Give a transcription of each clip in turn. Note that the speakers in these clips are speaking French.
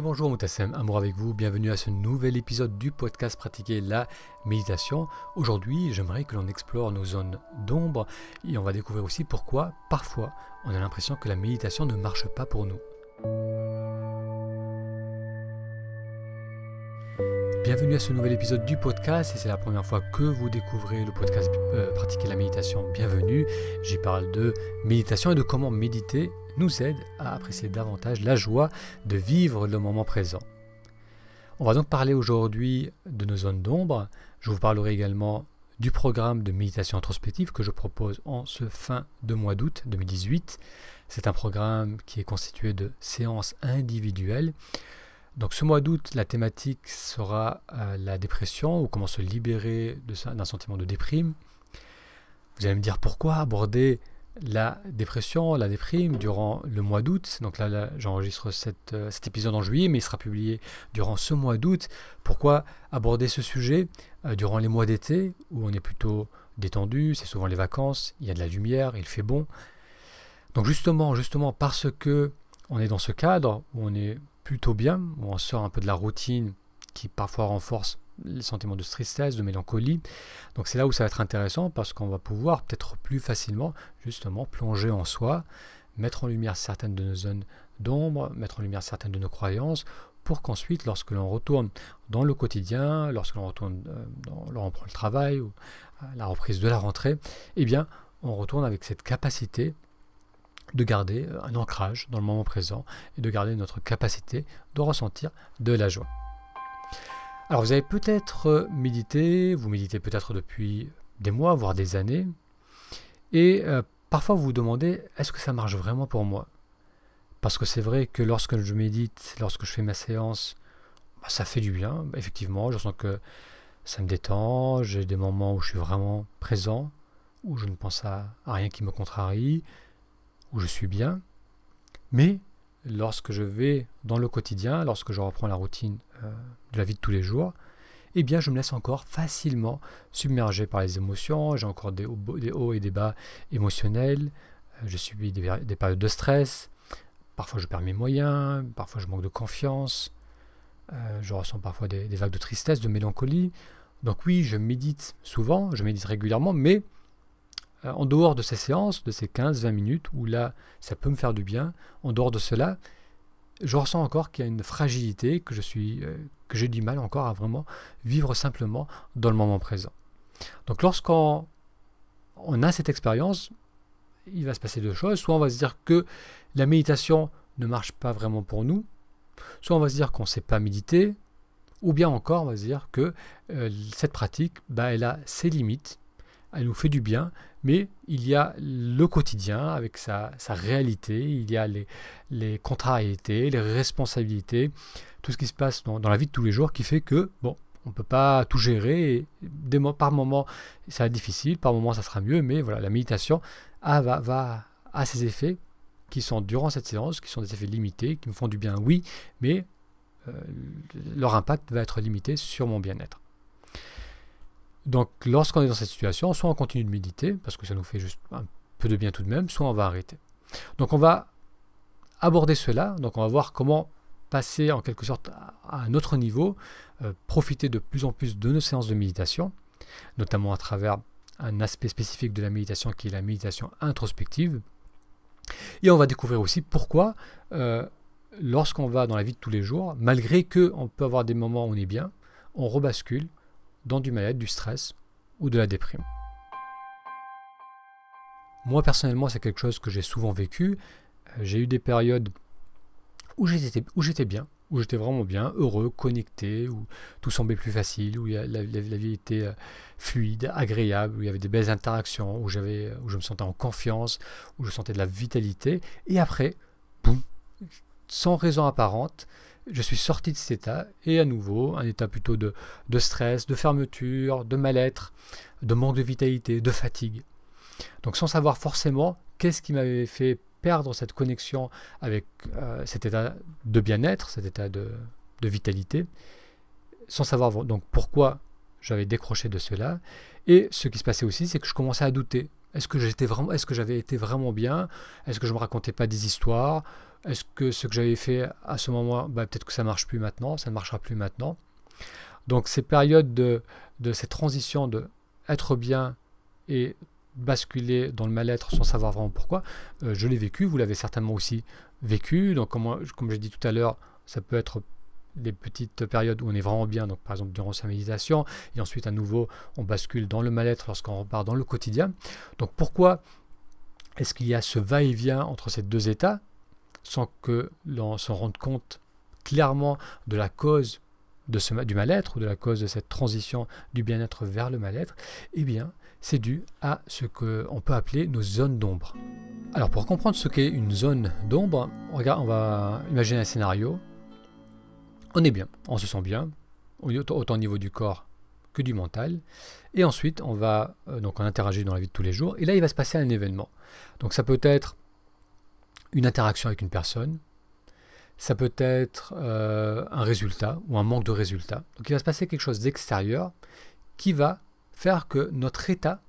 bonjour Moutassem, amour avec vous, bienvenue à ce nouvel épisode du podcast Pratiquer la méditation. Aujourd'hui, j'aimerais que l'on explore nos zones d'ombre et on va découvrir aussi pourquoi parfois on a l'impression que la méditation ne marche pas pour nous. Bienvenue à ce nouvel épisode du podcast. et c'est la première fois que vous découvrez le podcast euh, Pratiquer la méditation, bienvenue. J'y parle de méditation et de comment méditer nous aide à apprécier davantage la joie de vivre le moment présent. On va donc parler aujourd'hui de nos zones d'ombre. Je vous parlerai également du programme de méditation introspective que je propose en ce fin de mois d'août 2018. C'est un programme qui est constitué de séances individuelles. Donc ce mois d'août, la thématique sera euh, la dépression ou comment se libérer d'un sentiment de déprime. Vous allez me dire pourquoi aborder la dépression, la déprime durant le mois d'août. Donc là, j'enregistre euh, cet, épisode en juillet, mais il sera publié durant ce mois d'août. Pourquoi aborder ce sujet euh, durant les mois d'été, où on est plutôt détendu, c'est souvent les vacances, il y a de la lumière, il fait bon. Donc justement, justement parce que on est dans ce cadre où on est plutôt bien, où on sort un peu de la routine qui parfois renforce les sentiments de tristesse, de mélancolie. Donc c'est là où ça va être intéressant parce qu'on va pouvoir peut-être plus facilement justement plonger en soi, mettre en lumière certaines de nos zones d'ombre, mettre en lumière certaines de nos croyances pour qu'ensuite, lorsque l'on retourne dans le quotidien, lorsque l'on retourne euh, dans, le travail ou euh, la reprise de la rentrée, eh bien, on retourne avec cette capacité de garder euh, un ancrage dans le moment présent et de garder notre capacité de ressentir de la joie. Alors vous avez peut-être euh, médité, vous méditez peut-être depuis des mois, voire des années, et euh, parfois vous vous demandez est-ce que ça marche vraiment pour moi Parce que c'est vrai que lorsque je médite, lorsque je fais ma séance, bah, ça fait du bien, bah, effectivement, je sens que ça me détend, j'ai des moments où je suis vraiment présent, où je ne pense à rien qui me contrarie, où je suis bien, mais lorsque je vais dans le quotidien, lorsque je reprends la routine euh, de la vie de tous les jours, eh bien je me laisse encore facilement submerger par les émotions, j'ai encore des hauts, et des bas émotionnels, euh, je subis des, périodes de stress, parfois je perds mes moyens, parfois je manque de confiance, euh, je ressens parfois des vagues de tristesse, de mélancolie. Donc oui, je médite souvent, je médite régulièrement, mais euh, en dehors de ces séances, de ces 15-20 minutes, où là, ça peut me faire du bien, en dehors de cela, je ressens encore qu'il y a une fragilité, que je suis, euh, que j'ai du mal encore à vraiment vivre simplement dans le moment présent. Donc lorsqu'on a cette expérience, il va se passer deux choses. Soit on va se dire que la méditation ne marche pas vraiment pour nous, soit on va se dire qu'on ne sait pas méditer, ou bien encore on va se dire que euh, cette pratique, bah, elle a ses limites, elle nous fait du bien, mais il y a le quotidien avec sa, réalité, il y a les, contrariétés, les responsabilités, tout ce qui se passe dans, la vie de tous les jours qui fait que, bon, on ne peut pas tout gérer. Et par moment, ça va être difficile, par moment, ça sera mieux, mais voilà, la méditation a, ah, va, va, ses effets qui sont durant cette séance, qui sont des effets limités, qui me font du bien, oui, mais euh, leur impact va être limité sur mon bien-être. Donc lorsqu'on est dans cette situation, soit on continue de méditer, parce que ça nous fait juste un peu de bien tout de même, soit on va arrêter. Donc on va aborder cela, donc on va voir comment passer en quelque sorte à un autre niveau, euh, profiter de plus en plus de nos séances de méditation, notamment à travers un aspect spécifique de la méditation qui est la méditation introspective. Et on va découvrir aussi pourquoi, euh, lorsqu'on va dans la vie de tous les jours, malgré qu'on peut avoir des moments où on est bien, on rebascule dans du mal-être, du stress ou de la déprime. Moi personnellement, c'est quelque chose que j'ai souvent vécu. Euh, j'ai eu des périodes où j'étais bien, où j'étais vraiment bien, heureux, connecté, où tout semblait plus facile, où la, vie était euh, fluide, agréable, où il y avait des belles interactions, où, où je me sentais en confiance, où je sentais de la vitalité. Et après, boum, sans raison apparente, je suis sorti de cet état et à nouveau un état plutôt de, stress, de fermeture, de mal-être, de manque de vitalité, de fatigue. Donc sans savoir forcément qu'est-ce qui m'avait fait perdre cette connexion avec euh, cet état de bien-être, cet état de, de vitalité, sans savoir donc pourquoi j'avais décroché de cela. Et ce qui se passait aussi, c'est que je commençais à douter est-ce que j'étais vraiment, est-ce que j'avais été vraiment bien Est-ce que je me racontais pas des histoires Est-ce que ce que j'avais fait à ce moment, bah, peut-être que ça marche plus maintenant, ça ne marchera plus maintenant. Donc ces périodes de, de ces de être bien et basculer dans le mal-être sans savoir vraiment pourquoi, euh, je l'ai vécu, vous l'avez certainement aussi vécu. Donc comme, comme j'ai dit tout à l'heure, ça peut être des petites périodes où on est vraiment bien, donc par exemple durant sa méditation, et ensuite à nouveau on bascule dans le mal-être lorsqu'on repart dans le quotidien. Donc pourquoi est-ce qu'il y a ce va-et-vient entre ces deux états sans que l'on s'en rende compte clairement de la cause du mal-être ou de la cause de cette transition du bien-être vers le mal-être, eh bien, c'est dû à ce qu'on peut appeler nos zones d'ombre. Alors, pour comprendre ce qu'est une zone d'ombre, regarde, on va imaginer un scénario on est bien, on se sent bien, autant au niveau du corps que du mental. Et ensuite, on va euh, donc on dans la vie de tous les jours. Et là, il va se passer un événement. Donc ça peut être une interaction avec une personne, ça peut être euh, un résultat ou un manque de résultat. Donc il va se passer quelque chose d'extérieur qui va faire que notre état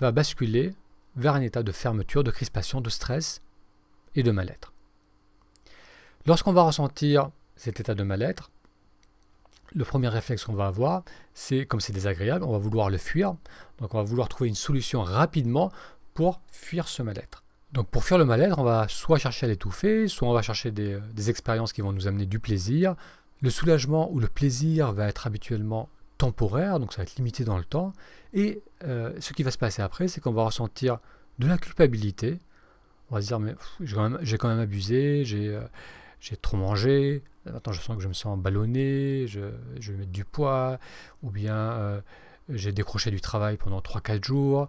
va basculer vers un état de fermeture, de crispation, de stress et de mal-être. Lorsqu'on va ressentir cet état de mal-être, le premier réflexe qu'on va avoir, c'est comme c'est désagréable, on va vouloir le fuir. Donc on va vouloir trouver une solution rapidement pour fuir ce mal-être. Donc pour fuir le mal-être, on va soit chercher à l'étouffer, soit on va chercher des, euh, expériences qui vont nous amener du plaisir. Le soulagement ou le plaisir va être habituellement temporaire, donc ça va être limité dans le temps. Et euh, ce qui va se passer après, c'est qu'on va ressentir de la culpabilité. On va se dire, mais j'ai quand, même abusé, j'ai... Euh, j'ai trop mangé, maintenant euh, je sens que je me sens ballonné, je, vais mettre du poids, ou bien euh, j'ai décroché du travail pendant 3-4 jours.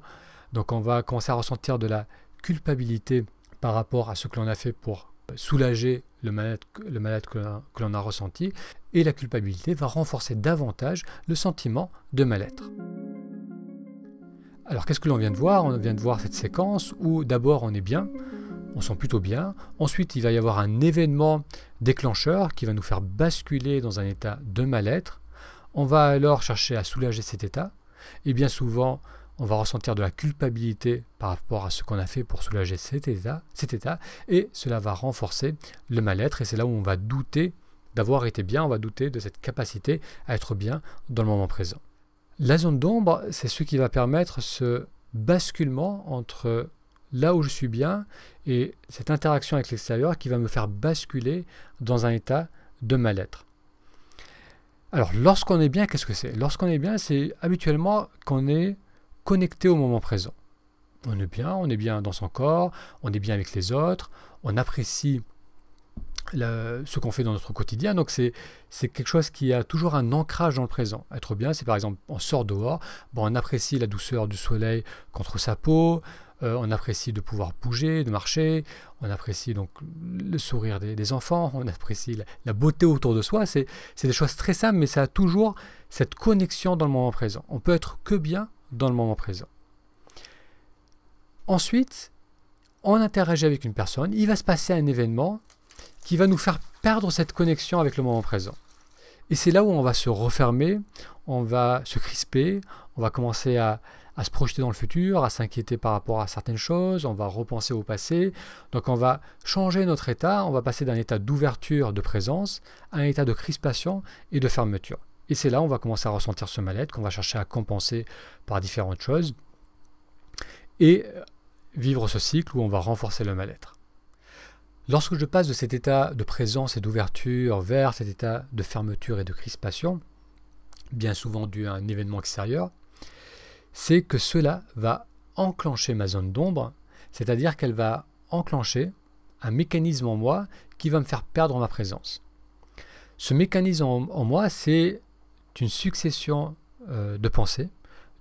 Donc on va commencer à ressentir de la culpabilité par rapport à ce que l'on a fait pour bah, soulager le malade, le que l'on a ressenti, et la culpabilité va renforcer davantage le sentiment de mal-être. Alors qu'est-ce que l'on vient de voir On vient de voir cette séquence où d'abord on est bien, on sent plutôt bien. Ensuite, il va y avoir un événement déclencheur qui va nous faire basculer dans un état de mal-être. On va alors chercher à soulager cet état. Et bien souvent, on va ressentir de la culpabilité par rapport à ce qu'on a fait pour soulager cet état, cet état et cela va renforcer le mal-être et c'est là où on va douter d'avoir été bien, on va douter de cette capacité à être bien dans le moment présent. La zone d'ombre, c'est ce qui va permettre ce basculement entre là où je suis bien et cette interaction avec l'extérieur qui va me faire basculer dans un état de mal-être. Alors lorsqu'on est bien, qu'est-ce que c'est Lorsqu'on est bien, c'est habituellement qu'on est connecté au moment présent. On est bien, on est bien dans son corps, on est bien avec les autres, on apprécie ce qu'on fait dans notre quotidien. Donc c'est quelque chose qui a toujours un ancrage dans le présent. Être bien, c'est par exemple, on sort dehors, bon, on apprécie la douceur du soleil contre sa peau, euh, on apprécie de pouvoir bouger, de marcher, on apprécie donc le sourire des, enfants, on apprécie la, beauté autour de soi. C'est des choses très simples, mais ça a toujours cette connexion dans le moment présent. On peut être que bien dans le moment présent. Ensuite, on interagit avec une personne, il va se passer un événement qui va nous faire perdre cette connexion avec le moment présent. Et c'est là où on va se refermer, on va se crisper, on va commencer à, à se projeter dans le futur, à s'inquiéter par rapport à certaines choses, on va repenser au passé. Donc on va changer notre état, on va passer d'un état d'ouverture, de présence, à un état de crispation et de fermeture. Et c'est là on va commencer à ressentir ce mal-être qu'on va chercher à compenser par différentes choses et euh, vivre ce cycle où on va renforcer le mal-être. Lorsque je passe de cet état de présence et d'ouverture vers cet état de fermeture et de crispation, bien souvent dû à un événement extérieur, c'est que cela va enclencher ma zone d'ombre, c'est-à-dire qu'elle va enclencher un mécanisme en moi qui va me faire perdre ma présence. Ce mécanisme en, moi, c'est une succession euh, de pensées,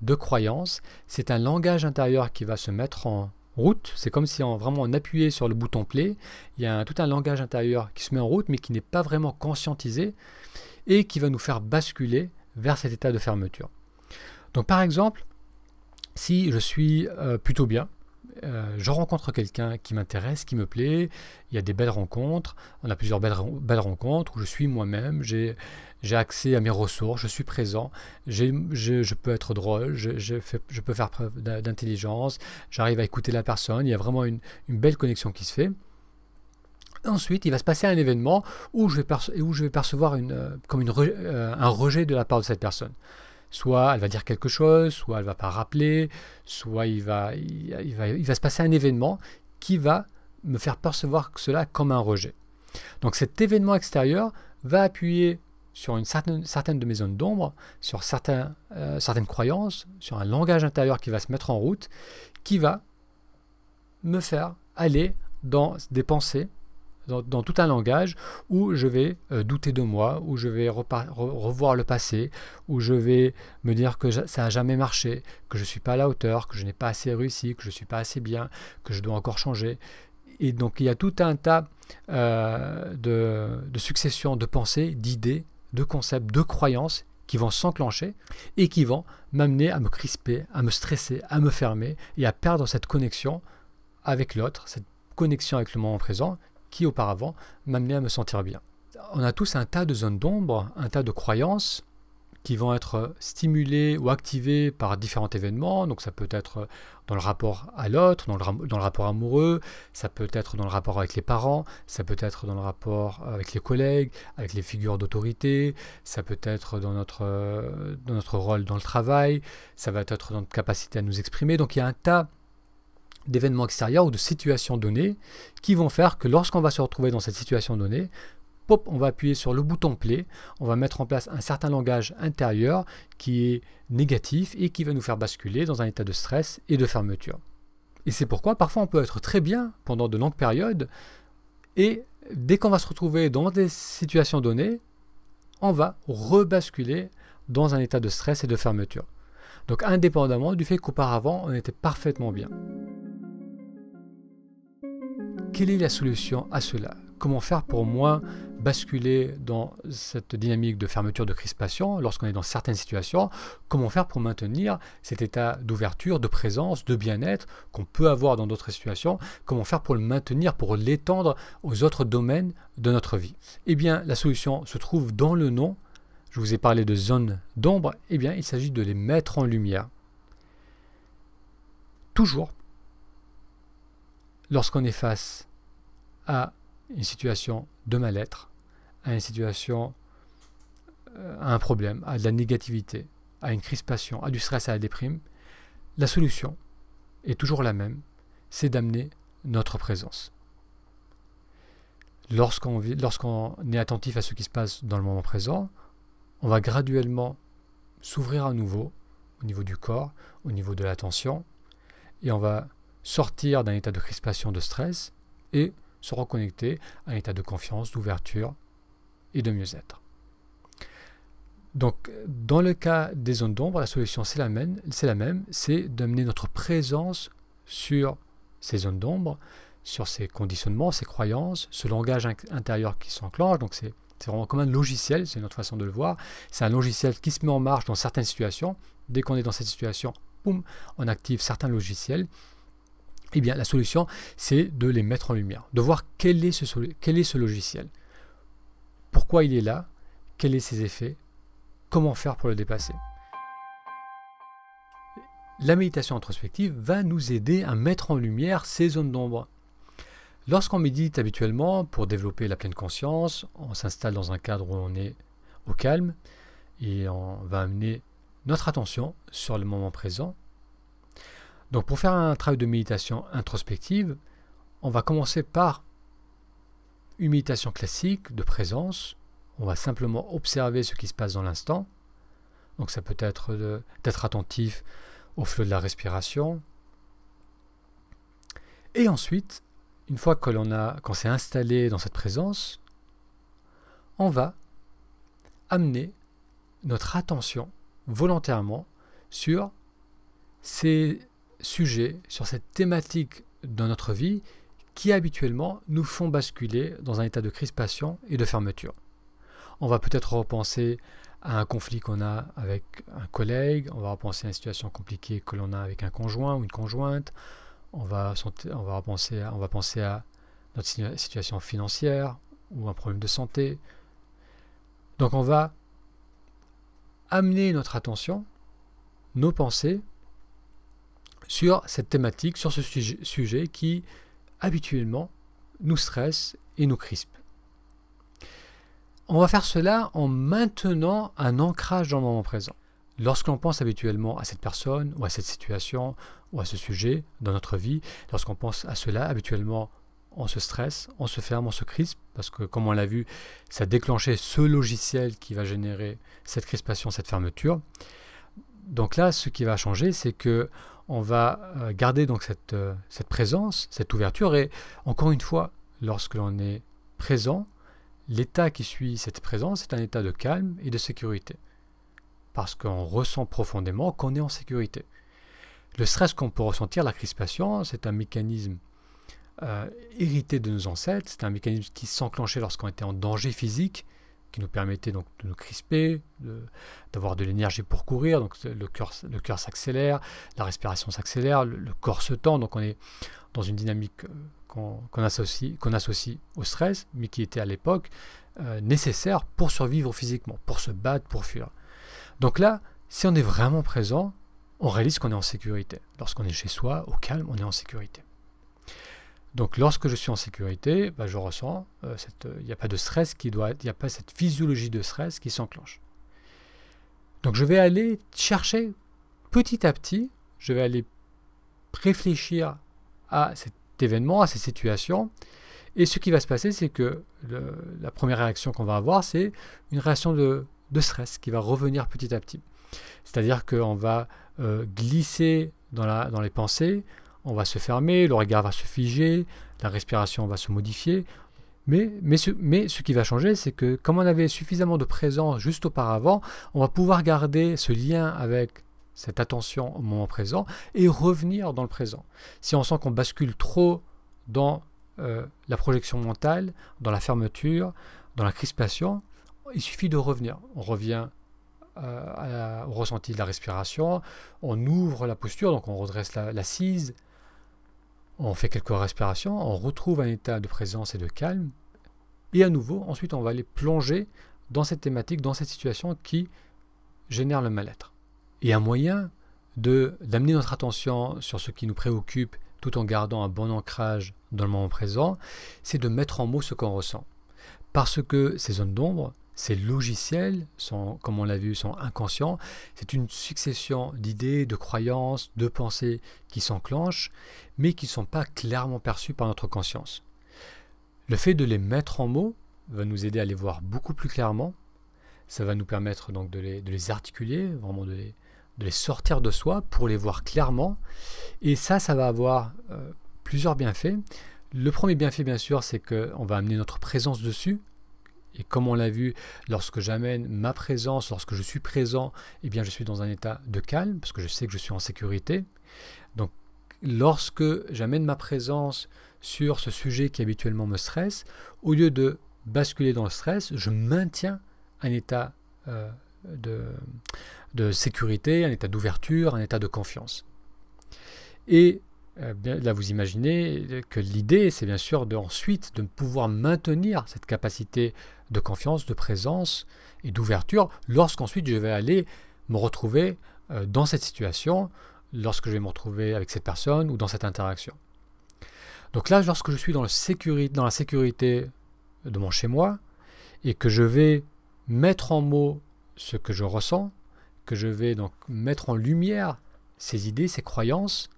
de croyances, c'est un langage intérieur qui va se mettre en route, c'est comme si on vraiment en sur le bouton play, il y a tout un langage intérieur qui se met en route mais qui n'est pas vraiment conscientisé et qui va nous faire basculer vers cet état de fermeture. Donc par exemple, si je suis euh, plutôt bien, euh, je rencontre quelqu'un qui m'intéresse, qui me plaît, il y a des belles rencontres, on a plusieurs belles, rencontres où je suis moi-même, j'ai accès à mes ressources, je suis présent, je, peux être drôle, je, peux faire preuve d'intelligence, j'arrive à écouter la personne, il y a vraiment une, belle connexion qui se fait. Ensuite, il va se passer un événement où je vais, percevoir euh, comme un rejet de la part de cette personne. Soit elle va dire quelque chose, soit elle va pas rappeler, soit il va, il, va, se passer un événement qui va me faire percevoir cela comme un rejet. Donc cet événement extérieur va appuyer sur une certaine, certaine de mes zones d'ombre, sur euh, certaines croyances, sur un langage intérieur qui va se mettre en route, qui va me faire aller dans des pensées dans, tout un langage où je vais euh, douter de moi, où je vais revoir le passé, où je vais me dire que ça n'a jamais marché, que je ne suis pas à la hauteur, que je n'ai pas assez réussi, que je ne suis pas assez bien, que je dois encore changer. Et donc il y a tout un tas euh, de, de successions de pensées, d'idées, de concepts, de croyances qui vont s'enclencher et qui vont m'amener à me crisper, à me stresser, à me fermer et à perdre cette connexion avec l'autre, cette connexion avec le moment présent qui auparavant m'amenaient à me sentir bien. On a tous un tas de zones d'ombre, un tas de croyances qui vont être stimulées ou activées par différents événements. Donc ça peut être dans le rapport à l'autre, dans le, rapport amoureux, ça peut être dans le rapport avec les parents, ça peut être dans le rapport avec les collègues, avec les figures d'autorité, ça peut être dans notre, dans notre rôle dans le travail, ça va être dans notre capacité à nous exprimer. Donc il y a un tas d'événements extérieurs ou de situations données qui vont faire que lorsqu'on va se retrouver dans cette situation donnée, pop, on va appuyer sur le bouton play, on va mettre en place un certain langage intérieur qui est négatif et qui va nous faire basculer dans un état de stress et de fermeture. Et c'est pourquoi parfois on peut être très bien pendant de longues périodes et dès qu'on va se retrouver dans des situations données, on va rebasculer dans un état de stress et de fermeture. Donc indépendamment du fait qu'auparavant on était parfaitement bien. Quelle est la solution à cela Comment faire pour moins basculer dans cette dynamique de fermeture, de crispation lorsqu'on est dans certaines situations Comment faire pour maintenir cet état d'ouverture, de présence, de bien-être qu'on peut avoir dans d'autres situations Comment faire pour le maintenir, pour l'étendre aux autres domaines de notre vie Eh bien, la solution se trouve dans le nom. Je vous ai parlé de zones d'ombre. Eh bien, il s'agit de les mettre en lumière. Toujours lorsqu'on est face à une situation de mal-être, à une situation, euh, à un problème, à de la négativité, à une crispation, à du stress, à la déprime, la solution est toujours la même, c'est d'amener notre présence. Lorsqu'on est attentif à ce qui se passe dans le moment présent, on va graduellement s'ouvrir à nouveau au niveau du corps, au niveau de l'attention, et on va sortir d'un état de crispation, de stress et se reconnecter à un état de confiance, d'ouverture et de mieux-être. Donc, dans le cas des zones d'ombre, la solution c'est la même, c'est la même, c'est d'amener notre présence sur ces zones d'ombre, sur ces conditionnements, ces croyances, ce langage intérieur qui s'enclenche. Donc, c'est vraiment comme un logiciel, c'est notre façon de le voir. C'est un logiciel qui se met en marche dans certaines situations. Dès qu'on est dans cette situation, boum, on active certains logiciels eh bien la solution c'est de les mettre en lumière, de voir quel est ce, quel est ce logiciel, pourquoi il est là, quels sont ses effets, comment faire pour le dépasser. La méditation introspective va nous aider à mettre en lumière ces zones d'ombre. Lorsqu'on médite habituellement pour développer la pleine conscience, on s'installe dans un cadre où on est au calme et on va amener notre attention sur le moment présent donc pour faire un travail de méditation introspective, on va commencer par une méditation classique de présence. On va simplement observer ce qui se passe dans l'instant. Donc ça peut être d'être attentif au flot de la respiration. Et ensuite, une fois que l'on a, qu'on s'est installé dans cette présence, on va amener notre attention volontairement sur ces sujet sur cette thématique dans notre vie qui habituellement nous font basculer dans un état de crispation et de fermeture. On va peut-être repenser à un conflit qu'on a avec un collègue, on va repenser à une situation compliquée que l'on a avec un conjoint ou une conjointe, on va, on va, repenser on va penser à notre situation financière ou un problème de santé. Donc on va amener notre attention, nos pensées, sur cette thématique, sur ce sujet, qui habituellement nous stresse et nous crispe. On va faire cela en maintenant un ancrage dans le moment présent. Lorsqu'on pense habituellement à cette personne ou à cette situation ou à ce sujet dans notre vie, lorsqu'on pense à cela habituellement, on se stresse, on se ferme, on se crispe, parce que comme on l'a vu, ça déclenchait ce logiciel qui va générer cette crispation, cette fermeture donc là, ce qui va changer, c'est que on va euh, garder donc euh, cette, présence, cette ouverture. Et encore une fois, lorsque l'on est présent, l'état qui suit cette présence est un état de calme et de sécurité. Parce qu'on ressent profondément qu'on est en sécurité. Le stress qu'on peut ressentir, la crispation, c'est un mécanisme euh, hérité de nos ancêtres, c'est un mécanisme qui s'enclenchait lorsqu'on était en danger physique, qui nous permettait donc de nous crisper, d'avoir de, l'énergie pour courir. Donc le cœur, le cœur s'accélère, la respiration s'accélère, le, corps se tend. Donc on est dans une dynamique euh, qu'on associe, qu'on associe au stress, mais qui était à l'époque euh, nécessaire pour survivre physiquement, pour se battre, pour fuir. Donc là, si on est vraiment présent, on réalise qu'on est en sécurité. Lorsqu'on est chez soi, au calme, on est en sécurité. Donc lorsque je suis en sécurité, bah, je ressens, euh, euh, il n'y a pas de stress qui doit il n'y a pas cette physiologie de stress qui s'enclenche. Donc je vais aller chercher petit à petit, je vais aller réfléchir à cet événement, à cette situation, et ce qui va se passer, c'est que la première réaction qu'on va avoir, c'est une réaction de, stress qui va revenir petit à petit. C'est-à-dire qu'on va euh, glisser dans les pensées, on va se fermer, le regard va se figer, la respiration va se modifier. Mais, mais, ce, mais ce qui va changer, c'est que comme on avait suffisamment de présence juste auparavant, on va pouvoir garder ce lien avec cette attention au moment présent et revenir dans le présent. Si on sent qu'on bascule trop dans euh, la projection mentale, dans la fermeture, dans la crispation, il suffit de revenir. On revient euh, au ressenti de la respiration, on ouvre la posture, donc on redresse l'assise, on fait quelques respirations, on retrouve un état de présence et de calme. Et à nouveau, ensuite, on va aller plonger dans cette thématique, dans cette situation qui génère le mal-être. Et un moyen d'amener notre attention sur ce qui nous préoccupe tout en gardant un bon ancrage dans le moment présent, c'est de mettre en mots ce qu'on ressent. Parce que ces zones d'ombre, ces logiciels sont, comme on l'a vu, sont inconscients. C'est une succession d'idées, de croyances, de pensées qui s'enclenchent, mais qui ne sont pas clairement perçues par notre conscience. Le fait de les mettre en mots va nous aider à les voir beaucoup plus clairement. Ça va nous permettre donc de les, articuler, vraiment de les, sortir de soi pour les voir clairement. Et ça, ça va avoir euh, plusieurs bienfaits. Le premier bienfait, bien sûr, c'est qu'on va amener notre présence dessus, et comme on l'a vu, lorsque j'amène ma présence, lorsque je suis présent, eh bien je suis dans un état de calme, parce que je sais que je suis en sécurité. Donc lorsque j'amène ma présence sur ce sujet qui habituellement me stresse, au lieu de basculer dans le stress, je maintiens un état euh, de, de sécurité, un état d'ouverture, un état de confiance. Et euh, là, vous imaginez que l'idée, c'est bien sûr de, ensuite de pouvoir maintenir cette capacité de confiance, de présence et d'ouverture lorsqu'ensuite je vais aller me retrouver euh, dans cette situation, lorsque je vais me retrouver avec cette personne ou dans cette interaction. Donc là, lorsque je suis dans, dans la sécurité de mon chez-moi et que je vais mettre en mots ce que je ressens, que je vais donc mettre en lumière ces idées, ces croyances,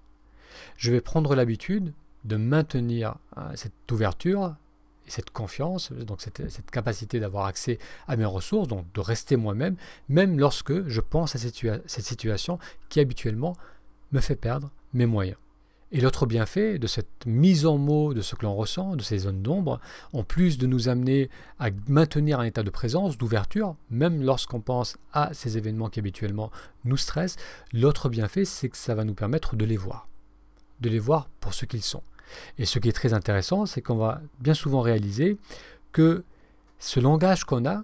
je vais prendre l'habitude de maintenir euh, cette ouverture et cette confiance, donc cette, capacité d'avoir accès à mes ressources, donc de rester moi-même, même lorsque je pense à cette, cette situation qui habituellement me fait perdre mes moyens. Et l'autre bienfait de cette mise en mots de ce que l'on ressent, de ces zones d'ombre, en plus de nous amener à maintenir un état de présence, d'ouverture, même lorsqu'on pense à ces événements qui habituellement nous stressent, l'autre bienfait, c'est que ça va nous permettre de les voir de les voir pour ce qu'ils sont. Et ce qui est très intéressant, c'est qu'on va bien souvent réaliser que ce langage qu'on a,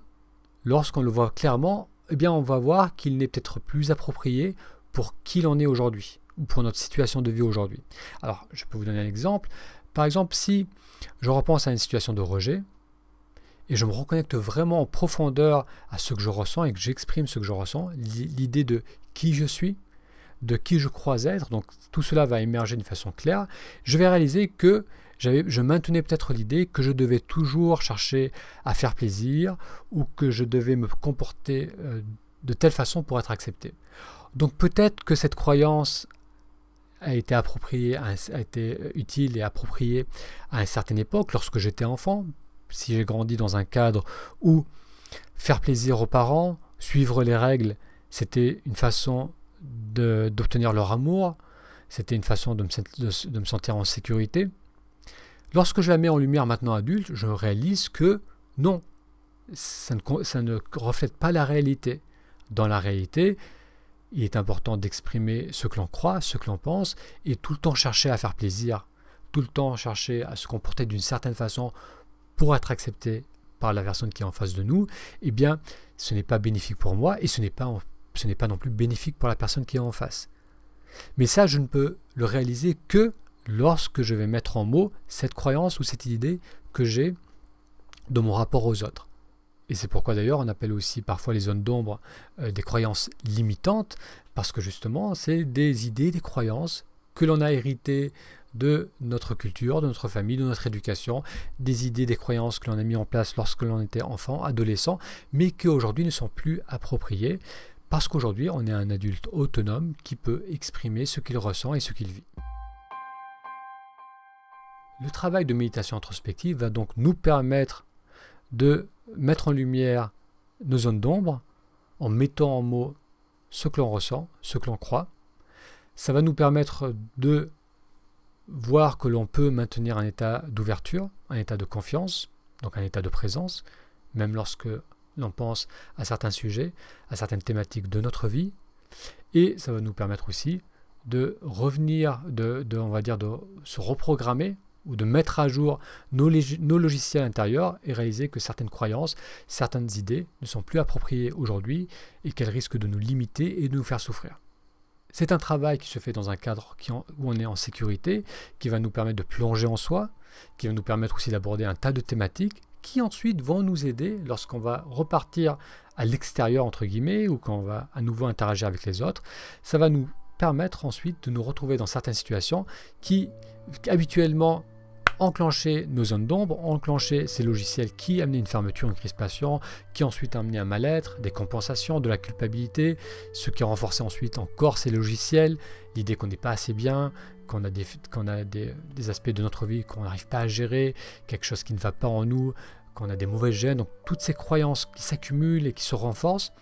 lorsqu'on le voit clairement, eh bien on va voir qu'il n'est peut-être plus approprié pour qui l'on est aujourd'hui, ou pour notre situation de vie aujourd'hui. Alors, je peux vous donner un exemple. Par exemple, si je repense à une situation de rejet, et je me reconnecte vraiment en profondeur à ce que je ressens et que j'exprime ce que je ressens, l'idée de qui je suis, de qui je crois être, donc tout cela va émerger d'une façon claire, je vais réaliser que je maintenais peut-être l'idée que je devais toujours chercher à faire plaisir ou que je devais me comporter euh, de telle façon pour être accepté. Donc peut-être que cette croyance a été appropriée, a été utile et appropriée à une certaine époque, lorsque j'étais enfant, si j'ai grandi dans un cadre où faire plaisir aux parents, suivre les règles, c'était une façon d'obtenir leur amour, c'était une façon de me, sentir en sécurité. Lorsque je la mets en lumière maintenant adulte, je réalise que non, ça ne, ça ne reflète pas la réalité. Dans la réalité, il est important d'exprimer ce que l'on croit, ce que l'on pense, et tout le temps chercher à faire plaisir, tout le temps chercher à se comporter d'une certaine façon pour être accepté par la personne qui est en face de nous, eh bien, ce n'est pas bénéfique pour moi et ce n'est pas ce n'est pas non plus bénéfique pour la personne qui est en face. Mais ça, je ne peux le réaliser que lorsque je vais mettre en mots cette croyance ou cette idée que j'ai de mon rapport aux autres. Et c'est pourquoi d'ailleurs on appelle aussi parfois les zones d'ombre euh, des croyances limitantes, parce que justement c'est des idées, des croyances que l'on a héritées de notre culture, de notre famille, de notre éducation, des idées, des croyances que l'on a mis en place lorsque l'on était enfant, adolescent, mais qui aujourd'hui ne sont plus appropriées parce qu'aujourd'hui, on est un adulte autonome qui peut exprimer ce qu'il ressent et ce qu'il vit. Le travail de méditation introspective va donc nous permettre de mettre en lumière nos zones d'ombre en mettant en mots ce que l'on ressent, ce que l'on croit. Ça va nous permettre de voir que l'on peut maintenir un état d'ouverture, un état de confiance, donc un état de présence, même lorsque on pense à certains sujets, à certaines thématiques de notre vie, et ça va nous permettre aussi de revenir, de, on va dire, de se reprogrammer ou de mettre à jour nos, logiciels intérieurs et réaliser que certaines croyances, certaines idées ne sont plus appropriées aujourd'hui et qu'elles risquent de nous limiter et de nous faire souffrir. C'est un travail qui se fait dans un cadre où on est en sécurité, qui va nous permettre de plonger en soi, qui va nous permettre aussi d'aborder un tas de thématiques qui ensuite vont nous aider lorsqu'on va repartir à l'extérieur, entre guillemets, ou quand on va à nouveau interagir avec les autres. Ça va nous permettre ensuite de nous retrouver dans certaines situations qui, habituellement, enclencher nos zones d'ombre, enclencher ces logiciels qui amenaient une fermeture, une crispation, qui ensuite amenaient un mal-être, des compensations, de la culpabilité, ce qui renforçait ensuite encore ces logiciels, l'idée qu'on n'est pas assez bien, qu'on a, des, a des, aspects de notre vie qu'on n'arrive pas à gérer, quelque chose qui ne va pas en nous, qu'on a des mauvais gènes, donc toutes ces croyances qui s'accumulent et qui se renforcent,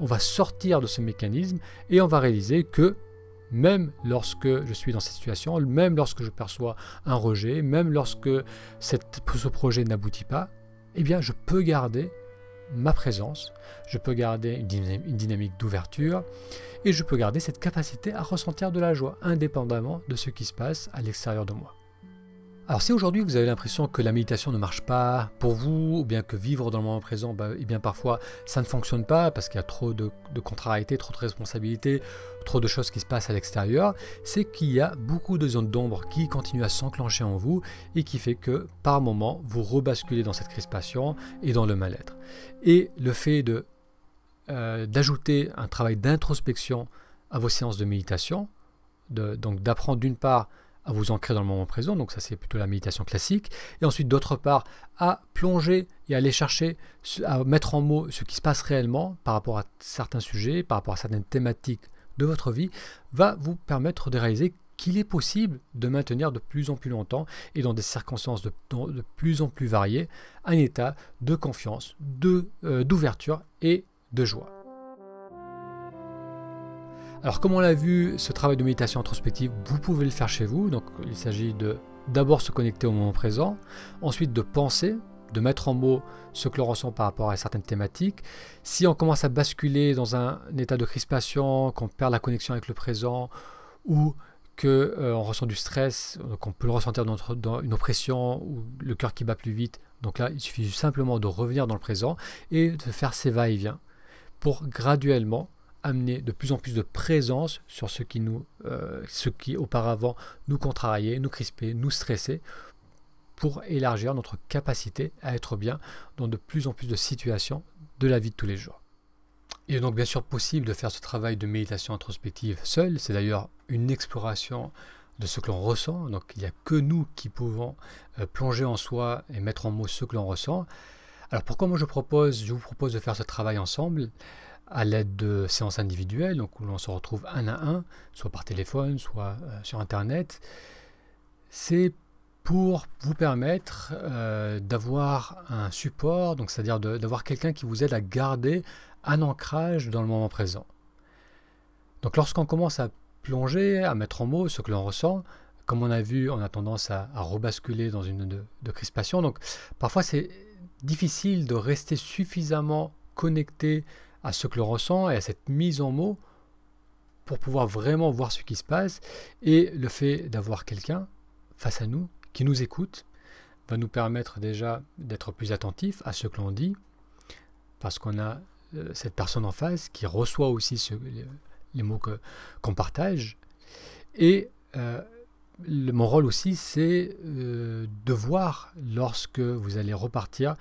on va sortir de ce mécanisme et on va réaliser que même lorsque je suis dans cette situation, même lorsque je perçois un rejet, même lorsque ce projet n'aboutit pas, eh bien je peux garder ma présence, je peux garder une dynamique d'ouverture et je peux garder cette capacité à ressentir de la joie indépendamment de ce qui se passe à l'extérieur de moi. Alors si aujourd'hui vous avez l'impression que la méditation ne marche pas pour vous, ou bien que vivre dans le moment présent, bah, et eh bien parfois ça ne fonctionne pas parce qu'il y a trop de, de trop de responsabilités, trop de choses qui se passent à l'extérieur, c'est qu'il y a beaucoup de zones d'ombre qui continuent à s'enclencher en vous et qui fait que par moment vous rebasculez dans cette crispation et dans le mal-être. Et le fait euh, d'ajouter un travail d'introspection à vos séances de méditation, donc d'apprendre d'une part à vous ancrer dans le moment présent, donc ça c'est plutôt la méditation classique, et ensuite d'autre part à plonger et à aller chercher, à mettre en mots ce qui se passe réellement par rapport à certains sujets, par rapport à certaines thématiques de votre vie, va vous permettre de réaliser qu'il est possible de maintenir de plus en plus longtemps et dans des circonstances de, plus en plus variées un état de confiance, euh, d'ouverture de, et de joie. Alors comme on l'a vu, ce travail de méditation introspective, vous pouvez le faire chez vous. Donc il s'agit de d'abord se connecter au moment présent, ensuite de penser, de mettre en mots ce que l'on ressent par rapport à certaines thématiques. Si on commence à basculer dans un, état de crispation, qu'on perd la connexion avec le présent ou qu'on euh, ressent du stress, qu'on peut le ressentir dans, dans une oppression ou le cœur qui bat plus vite, donc là il suffit simplement de revenir dans le présent et de faire ces va-et-vient pour graduellement amener de plus en plus de présence sur ce qui nous, euh, ce qui auparavant nous contrariait, nous crispait, nous stressait, pour élargir notre capacité à être bien dans de plus en plus de situations de la vie de tous les jours. Il est donc bien sûr possible de faire ce travail de méditation introspective seul, c'est d'ailleurs une exploration de ce que l'on ressent, donc il n'y a que nous qui pouvons euh, plonger en soi et mettre en mots ce que l'on ressent. Alors pourquoi moi je propose, je vous propose de faire ce travail ensemble à l'aide de séances individuelles, donc où l'on se retrouve un à un, soit par téléphone, soit euh, sur Internet, c'est pour vous permettre euh, d'avoir un support, donc c'est-à-dire d'avoir quelqu'un qui vous aide à garder un ancrage dans le moment présent. Donc lorsqu'on commence à plonger, à mettre en mots ce que l'on ressent, comme on a vu, on a tendance à, rebasculer dans une de crispation. Donc parfois c'est difficile de rester suffisamment connecté à ce que l'on ressent et à cette mise en mots pour pouvoir vraiment voir ce qui se passe. Et le fait d'avoir quelqu'un face à nous qui nous écoute va nous permettre déjà d'être plus attentif à ce que l'on dit, parce qu'on a euh, cette personne en face qui reçoit aussi les mots qu'on partage. Et euh, mon rôle aussi, c'est euh, de voir lorsque vous allez repartir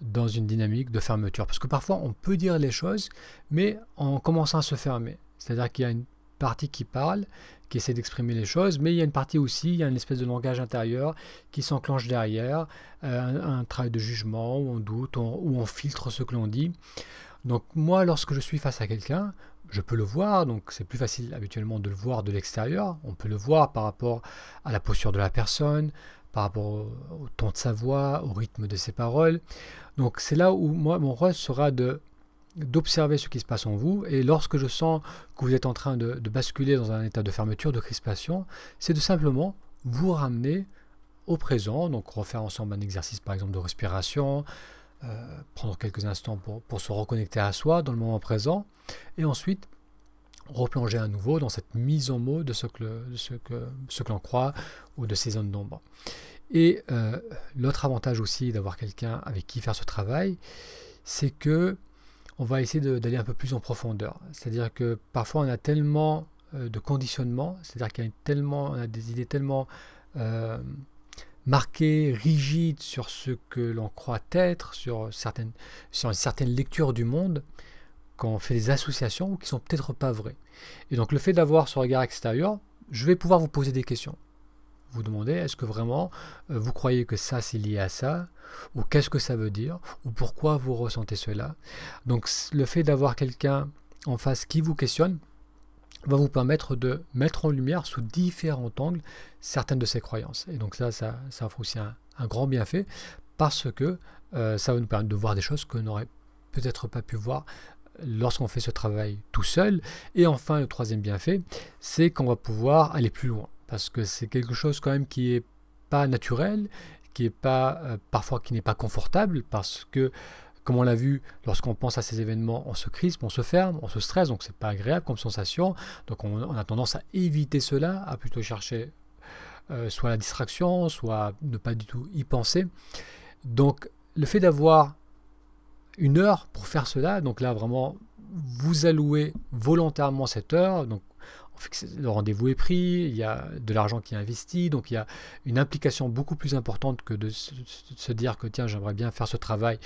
dans une dynamique de fermeture. Parce que parfois, on peut dire les choses, mais en commençant à se fermer. C'est-à-dire qu'il y a une partie qui parle, qui essaie d'exprimer les choses, mais il y a une partie aussi, il y a une espèce de langage intérieur qui s'enclenche derrière, euh, un, travail de jugement, où on doute, où on filtre ce que l'on dit. Donc moi, lorsque je suis face à quelqu'un, je peux le voir, donc c'est plus facile habituellement de le voir de l'extérieur, on peut le voir par rapport à la posture de la personne, par rapport au ton de sa voix, au rythme de ses paroles. Donc c'est là où moi, mon rôle sera de d'observer ce qui se passe en vous. Et lorsque je sens que vous êtes en train de, basculer dans un état de fermeture, de crispation, c'est de simplement vous ramener au présent. Donc refaire ensemble un exercice par exemple de respiration, euh, prendre quelques instants pour, pour se reconnecter à soi dans le moment présent. Et ensuite replonger à nouveau dans cette mise en mots de ce que, ce que, ce que l'on croit ou de ces zones d'ombre. Et euh, l'autre avantage aussi d'avoir quelqu'un avec qui faire ce travail, c'est que on va essayer d'aller un peu plus en profondeur. C'est-à-dire que parfois on a tellement euh, de conditionnements, c'est-à-dire qu'on a, tellement, des idées tellement euh, marquées, rigides sur ce que l'on croit être, sur, certaines, sur certaines lectures du monde, qu'on fait des associations qui sont peut-être pas vraies. Et donc le fait d'avoir ce regard extérieur, je vais pouvoir vous poser des questions vous demandez est-ce que vraiment euh, vous croyez que ça c'est lié à ça ou qu'est-ce que ça veut dire ou pourquoi vous ressentez cela. Donc le fait d'avoir quelqu'un en face qui vous questionne va vous permettre de mettre en lumière sous différents angles certaines de ces croyances. Et donc ça, ça, ça offre aussi un, grand bienfait parce que euh, ça va nous permettre de voir des choses qu'on n'aurait peut-être pas pu voir euh, lorsqu'on fait ce travail tout seul. Et enfin, le troisième bienfait, c'est qu'on va pouvoir aller plus loin parce que c'est quelque chose quand même qui n'est pas naturel, qui est pas euh, parfois qui n'est pas confortable parce que comme on l'a vu, lorsqu'on pense à ces événements, on se crispe, on se ferme, on se stresse, donc c'est pas agréable comme sensation. Donc on, a tendance à éviter cela, à plutôt chercher euh, soit la distraction, soit ne pas du tout y penser. Donc le fait d'avoir une heure pour faire cela, donc là vraiment vous allouez volontairement cette heure, donc le rendez-vous est pris, il y a de l'argent qui est investi, donc il y a une implication beaucoup plus importante que de se dire que tiens, j'aimerais bien faire ce travail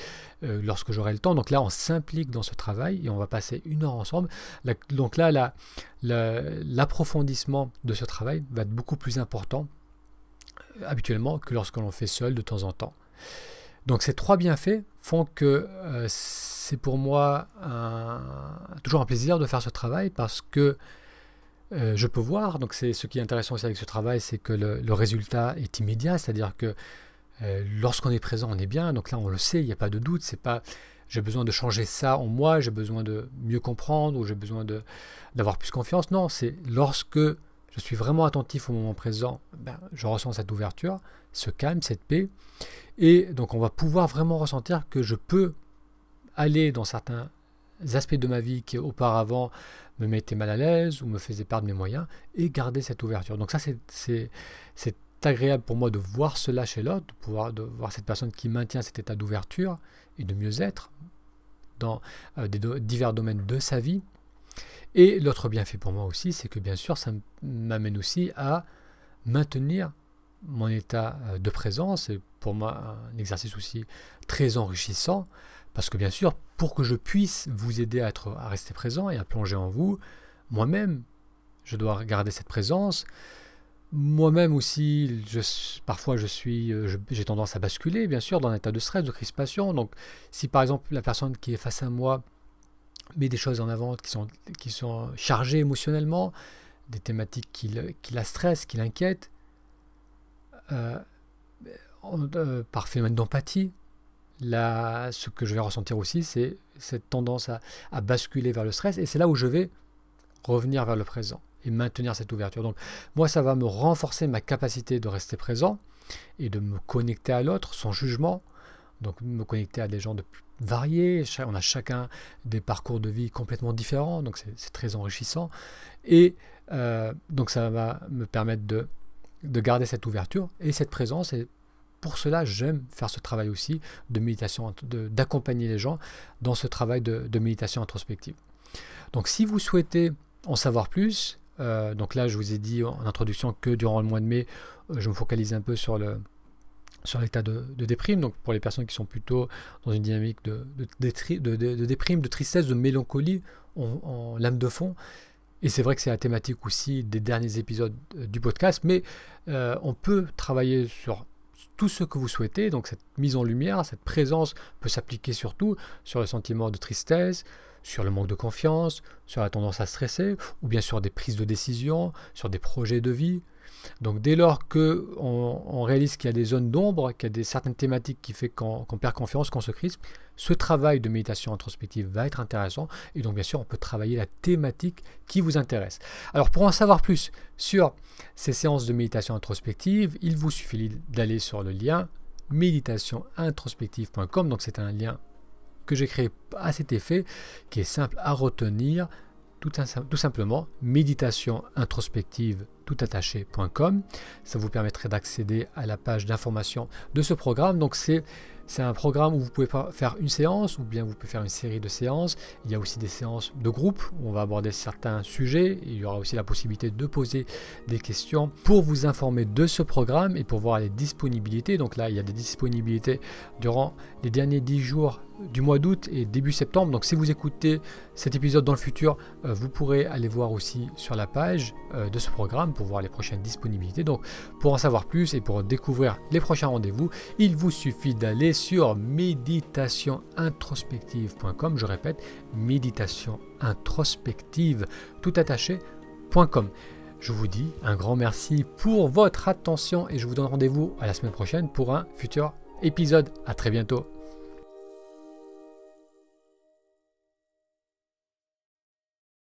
euh, lorsque j'aurai le temps. Donc là, on s'implique dans ce travail et on va passer une heure ensemble. donc là, l'approfondissement de ce travail va être beaucoup plus important euh, habituellement que lorsque l'on fait seul de temps en temps. Donc ces trois bienfaits font que euh, c'est pour moi toujours un plaisir de faire ce travail parce que euh, je peux voir, donc c'est ce qui est intéressant aussi avec ce travail, c'est que le, résultat est immédiat, c'est-à-dire que euh, lorsqu'on est présent, on est bien, donc là on le sait, il n'y a pas de doute, c'est pas j'ai besoin de changer ça en moi, j'ai besoin de mieux comprendre ou j'ai besoin d'avoir plus confiance. Non, c'est lorsque je suis vraiment attentif au moment présent, ben, je ressens cette ouverture, ce calme, cette paix. Et donc on va pouvoir vraiment ressentir que je peux aller dans certains aspects de ma vie qui auparavant me mettaient mal à l'aise ou me faisaient perdre mes moyens et garder cette ouverture. Donc ça c'est agréable pour moi de voir cela chez l'autre, de pouvoir de voir cette personne qui maintient cet état d'ouverture et de mieux-être dans euh, des divers domaines de sa vie. Et l'autre bienfait pour moi aussi, c'est que bien sûr, ça m'amène aussi à maintenir mon état euh, de présence. C'est pour moi un exercice aussi très enrichissant parce que bien sûr, pour que je puisse vous aider à, rester présent et à plonger en vous, moi-même, je dois garder cette présence. Moi-même aussi, parfois je suis, euh, j'ai tendance à basculer, bien sûr, dans un état de stress, de crispation. Donc, si par exemple la personne qui est face à moi met des choses en avant qui sont, chargées émotionnellement, des thématiques qui, la stressent, qui l'inquiètent, euh, euh, par phénomène d'empathie, ce que je vais ressentir aussi, c'est cette tendance à, basculer vers le stress. Et c'est là où je vais revenir vers le présent et maintenir cette ouverture. Donc moi, ça va me renforcer ma capacité de rester présent et de me connecter à l'autre sans jugement. Donc me connecter à des gens de variés. On a chacun des parcours de vie complètement différents, donc c'est très enrichissant. Et euh, donc ça va me permettre de, de garder cette ouverture et cette présence et pour cela, j'aime faire ce travail aussi de méditation, d'accompagner les gens dans ce travail de, méditation introspective. Donc si vous souhaitez en savoir plus, euh, donc là je vous ai dit en introduction que durant le mois de mai, euh, je me focalise un peu sur le sur l'état de, déprime, donc pour les personnes qui sont plutôt dans une dynamique de, déprime, de tristesse, de mélancolie en, lame de fond. Et c'est vrai que c'est la thématique aussi des derniers épisodes euh, du podcast, mais on peut travailler sur tout ce que vous souhaitez. Donc cette mise en lumière, cette présence peut s'appliquer surtout sur le sentiment de tristesse, sur le manque de confiance, sur la tendance à stresser, ou bien sur des prises de décision, sur des projets de vie, donc dès lors que on, réalise qu'il y a des zones d'ombre, qu'il y a des, certaines thématiques qui fait qu'on perd confiance, qu'on se crispe, ce travail de méditation introspective va être intéressant. Et donc bien sûr, on peut travailler la thématique qui vous intéresse. Alors pour en savoir plus sur ces séances de méditation introspective, il vous suffit d'aller sur le lien méditationintrospective.com. Donc c'est un lien que j'ai créé à cet effet, qui est simple à retenir tout, simplement méditation introspective Ça vous permettrait d'accéder à la page d'information de ce programme. Donc c'est c'est un programme où vous pouvez faire une séance ou bien vous pouvez faire une série de séances. Il y a aussi des séances de groupe où on va aborder certains sujets. Il y aura aussi la possibilité de poser des questions pour vous informer de ce programme et pour voir les disponibilités. Donc là, il y a des disponibilités durant les derniers 10 jours du mois d'août et début septembre. Donc si vous écoutez cet épisode dans le futur, euh, vous pourrez aller voir aussi sur la page euh, de ce programme pour voir les prochaines disponibilités. Donc pour en savoir plus et pour découvrir les prochains rendez-vous, il vous suffit d'aller sur méditationintrospective.com. Je répète, méditation tout attaché.com. Je vous dis un grand merci pour votre attention et je vous donne rendez-vous à la semaine prochaine pour un futur épisode. A très bientôt.